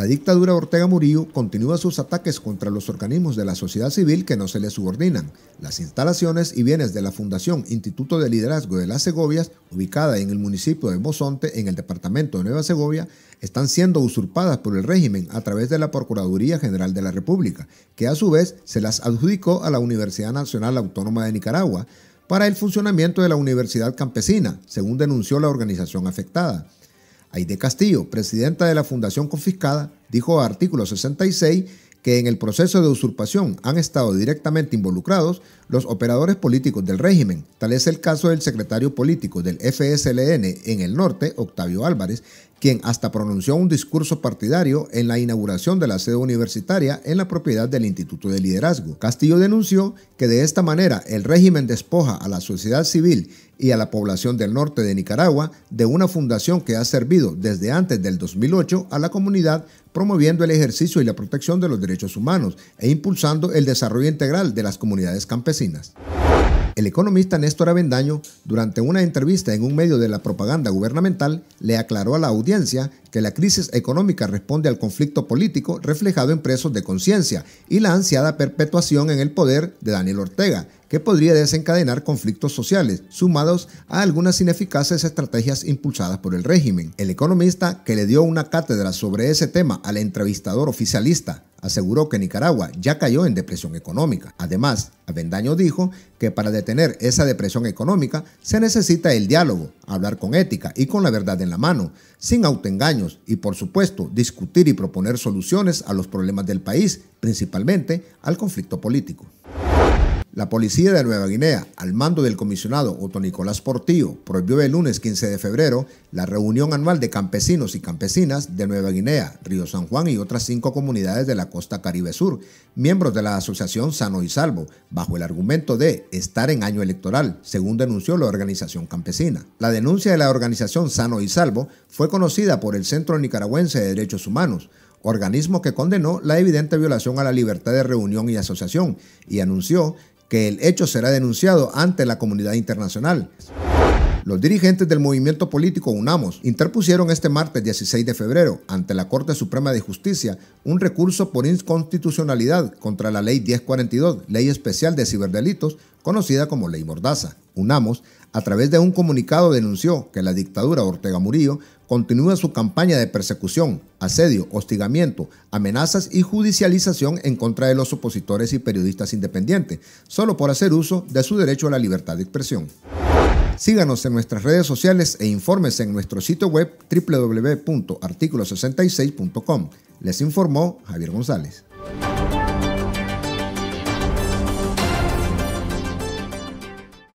La dictadura Ortega Murillo continúa sus ataques contra los organismos de la sociedad civil que no se le subordinan. Las instalaciones y bienes de la Fundación Instituto de Liderazgo de las Segovias, ubicada en el municipio de Mozonte, en el departamento de Nueva Segovia, están siendo usurpadas por el régimen a través de la Procuraduría General de la República, que a su vez se las adjudicó a la Universidad Nacional Autónoma de Nicaragua para el funcionamiento de la Universidad Campesina, según denunció la organización afectada. Aide Castillo, presidenta de la Fundación Confiscada, dijo a artículo 66 que en el proceso de usurpación han estado directamente involucrados los operadores políticos del régimen. Tal es el caso del secretario político del FSLN en el norte, Octavio Álvarez, quien hasta pronunció un discurso partidario en la inauguración de la sede universitaria en la propiedad del Instituto de Liderazgo. Castillo denunció que de esta manera el régimen despoja a la sociedad civil y a la población del norte de Nicaragua de una fundación que ha servido desde antes del 2008 a la comunidad promoviendo el ejercicio y la protección de los derechos humanos e impulsando el desarrollo integral de las comunidades campesinas. El economista Néstor Avendaño, durante una entrevista en un medio de la propaganda gubernamental, le aclaró a la audiencia que la crisis económica responde al conflicto político reflejado en presos de conciencia y la ansiada perpetuación en el poder de Daniel Ortega, que podría desencadenar conflictos sociales, sumados a algunas ineficaces estrategias impulsadas por el régimen. El economista que le dio una cátedra sobre ese tema al entrevistador oficialista aseguró que Nicaragua ya cayó en depresión económica. Además, Avendaño dijo que para detener esa depresión económica se necesita el diálogo, hablar con ética y con la verdad en la mano, sin autoengaños y por supuesto discutir y proponer soluciones a los problemas del país, principalmente al conflicto político. La policía de Nueva Guinea, al mando del comisionado Otto Nicolás Portillo, prohibió el lunes 15 de febrero la reunión anual de campesinos y campesinas de Nueva Guinea, Río San Juan y otras cinco comunidades de la costa Caribe Sur, miembros de la asociación Sano y Salvo, bajo el argumento de estar en año electoral, según denunció la organización campesina. La denuncia de la organización Sano y Salvo fue conocida por el Centro Nicaragüense de Derechos Humanos, organismo que condenó la evidente violación a la libertad de reunión y asociación y anunció que el hecho será denunciado ante la comunidad internacional. Los dirigentes del movimiento político UNAMOS interpusieron este martes 16 de febrero ante la Corte Suprema de Justicia un recurso por inconstitucionalidad contra la Ley 1042, Ley Especial de Ciberdelitos, conocida como Ley Mordaza. UNAMOS, a través de un comunicado denunció que la dictadura Ortega Murillo continúa su campaña de persecución, asedio, hostigamiento, amenazas y judicialización en contra de los opositores y periodistas independientes, solo por hacer uso de su derecho a la libertad de expresión. Síganos en nuestras redes sociales e informes en nuestro sitio web www.articulo66.com. Les informó Javier González.